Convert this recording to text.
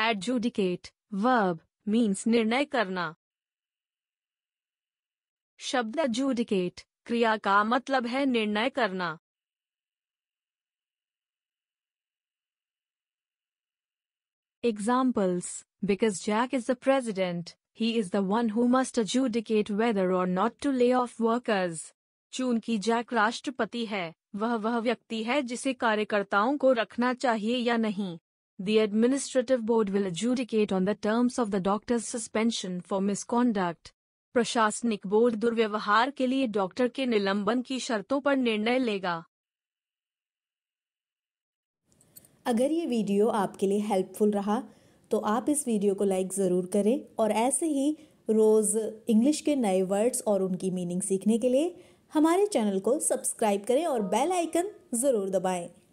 Adjudicate verb means निर्णय करना शब्द एडजुडिकेट क्रिया का मतलब है निर्णय करना Examples Because Jack is the president, he is the one who must adjudicate whether or not to lay off workers. चूंकि जैक राष्ट्रपति है वह वह व्यक्ति है जिसे कार्यकर्ताओं को रखना चाहिए या नहीं The administrative board will adjudicate on the terms of the doctor's suspension for misconduct. प्रशासनिक बोर्ड दुर्व्यवहार के लिए डॉक्टर के निलंबन की शर्तों पर निर्णय लेगा अगर ये वीडियो आपके लिए हेल्पफुल रहा तो आप इस वीडियो को लाइक ज़रूर करें और ऐसे ही रोज़ इंग्लिश के नए वर्ड्स और उनकी मीनिंग सीखने के लिए हमारे चैनल को सब्सक्राइब करें और बेल आइकन ज़रूर दबाएं